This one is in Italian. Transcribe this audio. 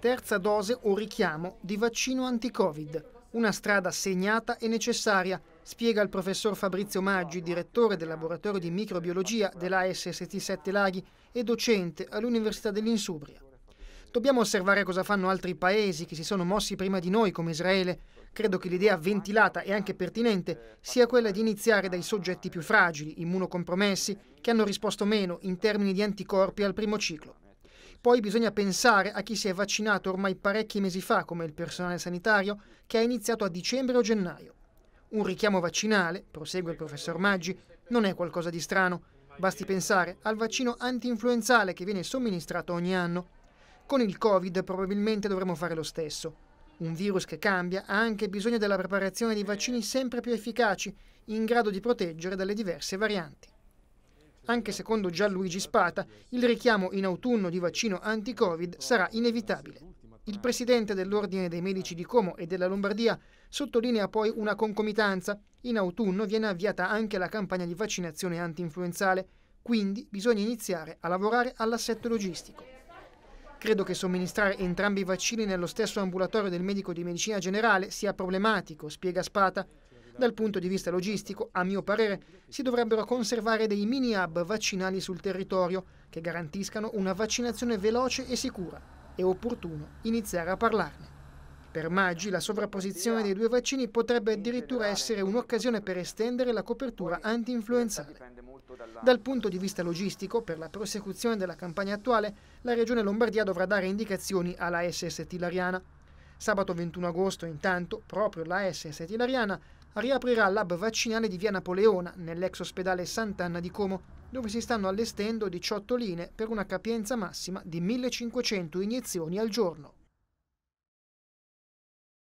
Terza dose o richiamo di vaccino anti-Covid. Una strada segnata e necessaria, spiega il professor Fabrizio Maggi, direttore del laboratorio di microbiologia dell'ASST 7 Laghi e docente all'Università dell'Insubria. Dobbiamo osservare cosa fanno altri paesi che si sono mossi prima di noi, come Israele. Credo che l'idea ventilata e anche pertinente sia quella di iniziare dai soggetti più fragili, immunocompromessi, che hanno risposto meno in termini di anticorpi al primo ciclo. Poi bisogna pensare a chi si è vaccinato ormai parecchi mesi fa, come il personale sanitario, che ha iniziato a dicembre o gennaio. Un richiamo vaccinale, prosegue il professor Maggi, non è qualcosa di strano. Basti pensare al vaccino anti-influenzale che viene somministrato ogni anno. Con il Covid probabilmente dovremo fare lo stesso. Un virus che cambia ha anche bisogno della preparazione di vaccini sempre più efficaci, in grado di proteggere dalle diverse varianti. Anche secondo Gianluigi Spata, il richiamo in autunno di vaccino anti-Covid sarà inevitabile. Il presidente dell'Ordine dei Medici di Como e della Lombardia sottolinea poi una concomitanza. In autunno viene avviata anche la campagna di vaccinazione anti-influenzale, quindi bisogna iniziare a lavorare all'assetto logistico. Credo che somministrare entrambi i vaccini nello stesso ambulatorio del medico di medicina generale sia problematico, spiega Spata, dal punto di vista logistico, a mio parere, si dovrebbero conservare dei mini hub vaccinali sul territorio che garantiscano una vaccinazione veloce e sicura. È opportuno iniziare a parlarne. Per Maggi la sovrapposizione dei due vaccini potrebbe addirittura essere un'occasione per estendere la copertura anti-influenzale. Dal punto di vista logistico, per la prosecuzione della campagna attuale, la Regione Lombardia dovrà dare indicazioni alla SST Lariana. Sabato 21 agosto, intanto, proprio la SST Lariana riaprirà il lab vaccinale di via Napoleona, nell'ex ospedale Sant'Anna di Como, dove si stanno allestendo 18 linee per una capienza massima di 1500 iniezioni al giorno.